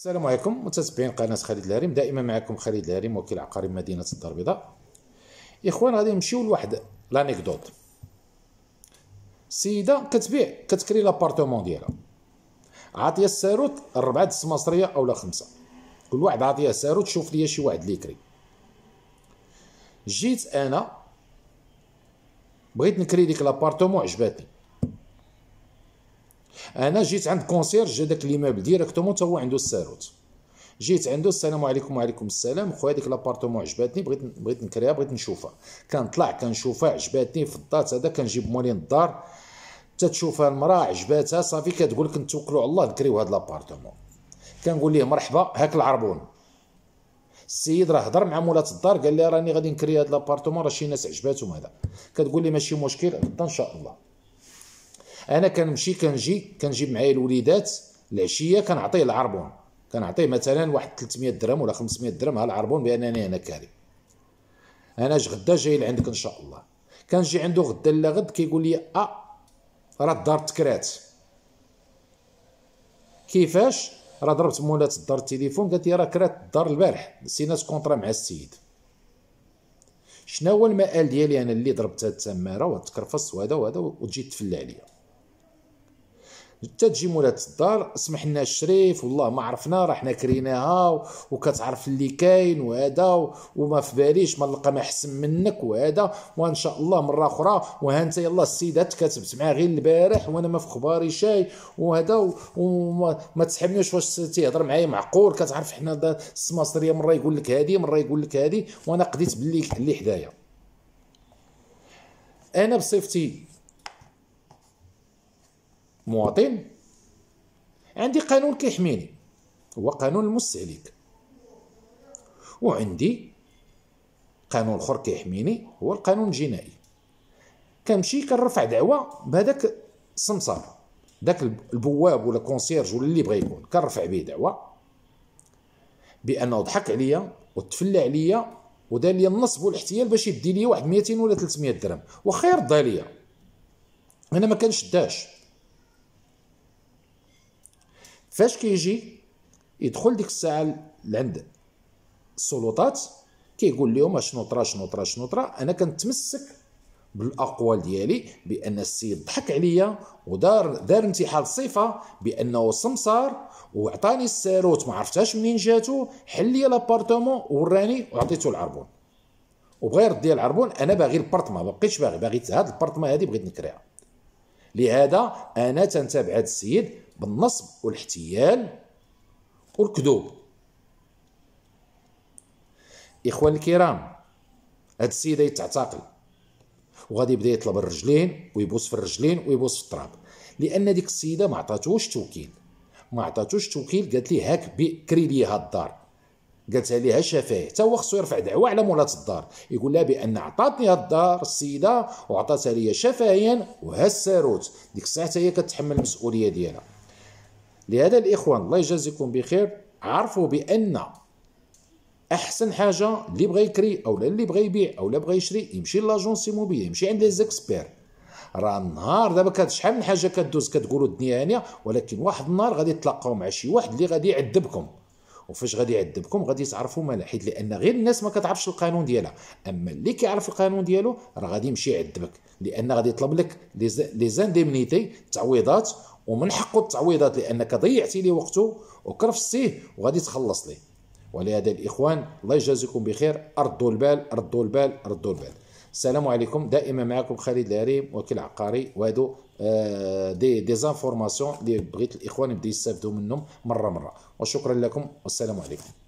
السلام عليكم متتبعين قناة خالد الهريم دائما معكم خالد الهريم وكيل عقاري مدينة الدار البيضاء إخوان غادي نمشيو لواحد لانيكدوت سيده كتبيع كتكري لابارتومون ديالها عاطية الساروت ربعة او أولا خمسة كل واحد عاطيه ساروت شوف ليا شي واحد اللي يكري جيت أنا بغيت نكري ديك لابارتومون عجباتني انا جيت عند كونسيرج هذاك ليموبل ديريكتومون حتى هو عنده الساروت جيت عنده السلام عليكم وعليكم السلام خويا هذيك لابارتومون عجباتني بغيت بغيت نكريها بغيت نشوفها كنطلع كنشوفها عجباتني في الدات هذا كنجيب مولين الدار تتشوفها المراه عجباتها صافي كتقول لك نتوكلوا على الله نكريو هذا لابارتومون كنقول ليه مرحبا هاك العربون السيد راه هضر مع مولات الدار قال لي راني غادي نكري هذا لابارتومون راه شي ناس عجباتهم هذا كتقول لي ماشي مشكل غدا ان شاء الله انا كنمشي كنجي كنجيب معايا الوليدات العشيه كنعطيه العربون كنعطيه مثلا واحد 300 درهم ولا 500 درهم على العربون بانني انا كاري انا غدا جاي لعندك ان شاء الله كنجي عنده غدا لا غد كيقول لي اه راه الدار تكرات كيفاش راه ضربت مولات الدار التليفون قالت لي راه كرات الدار البارح سينات كونطرا مع السيد شنو هو المآل ديالي انا اللي ضربت هاد التماره وهاد وهذا وهذا وتجي تفلى عليا حتى تجي مولات الدار اسمح لنا الشريف والله ما عرفنا راه حنا كريناها وكتعرف اللي كاين وهذا وما في باليش ما نلقى ما احسن منك وهذا وان شاء الله مره اخرى وها انت يلا السيده تكتبت معاه غير البارح وانا ما في خباري شيء وهذا وما تسحبنيش واش تيهضر معايا معقول كتعرف حنا السماصريه مره يقول لك هذه مره يقول لك هذه وانا قديت باللي اللي حدايا انا بصفتي مواطن عندي قانون كيحميني هو قانون المستهلك وعندي قانون اخر كيحميني هو القانون الجنائي كنمشي كنرفع دعوه بهذاك السمسار داك البواب ولا كونسيرج ولا اللي بغى يكون كنرفع به دعوه بانه ضحك عليا وتفلى عليا ودار لي النصب والاحتيال باش يدي لي واحد 200 ولا 300 درهم وخير ضاليه انا ما كنشداش فاش كيجي يدخل ديك الساعه لعند السلطات كيقول لهم اشنو طرا شنو طرا شنو طرا انا كنتمسك بالاقوال ديالي بان السيد ضحك عليا ودار دار انتحال صفه بانه سمسار وعطاني الساروت ما عرفتهاش منين جاتو حل لي لابارتومون وراني وعطيتو العربون وبغى يرد العربون انا باغي البارطما ما بقيتش باغي باغي هاد البارطما هادي بغيت نكريها لهذا انا تنتابع هاد السيد بالنصب والاحتيال والكذوب اخوان الكرام هاد السيده يتعتقل وغادي يبدا يطلب الرجلين ويبوس في الرجلين ويبوس في التراب لان ديك السيده ما عطاتوش توكيل ما عطاتوش توكيل قالت ليه هاك بكري ليها الدار قالت ليها شفاه حتى هو خصو يرفع دعوه على مولات الدار يقول لها بان عطاتني هاد الدار السيده وعطاتها ليا شفاهيا وها الساروت ديك الساعه هي كتحمل المسؤوليه ديالها لهذا الإخوان الله يجازيكم بخير عرفوا بأن احسن حاجه اللي بغى يكري او اللي بغى يبيع او اللي بغى يشري يمشي لاجونس ايموبيلي يمشي عند لي زيكسبير راه النهار دابا شحال من حاجه كدوز كتقولوا الدنيا هانيه ولكن واحد النهار غادي تلاقاو مع شي واحد اللي غادي يعذبكم وفاش غادي يعذبكم غادي تعرفوا مالا حيت لان غير الناس ما كتعرفش القانون ديالها اما اللي كيعرف القانون ديالو راه غادي يمشي يعذبك لان غادي يطلب لك لي زانديمنيتي تعويضات ومن حقه التعويضات لانك ضيعتي لي وقته وكرفستيه وغادي تخلص ليه ولهذا الاخوان الله يجازيكم بخير ردوا البال ردوا البال ردوا البال السلام عليكم دائما معكم خالد العريم وكيل عقاري وهادو آه، دي دي زانفورماسيون اللي بغيت الاخوان يبداو يستافدوا منهم مره مره وشكرا لكم والسلام عليكم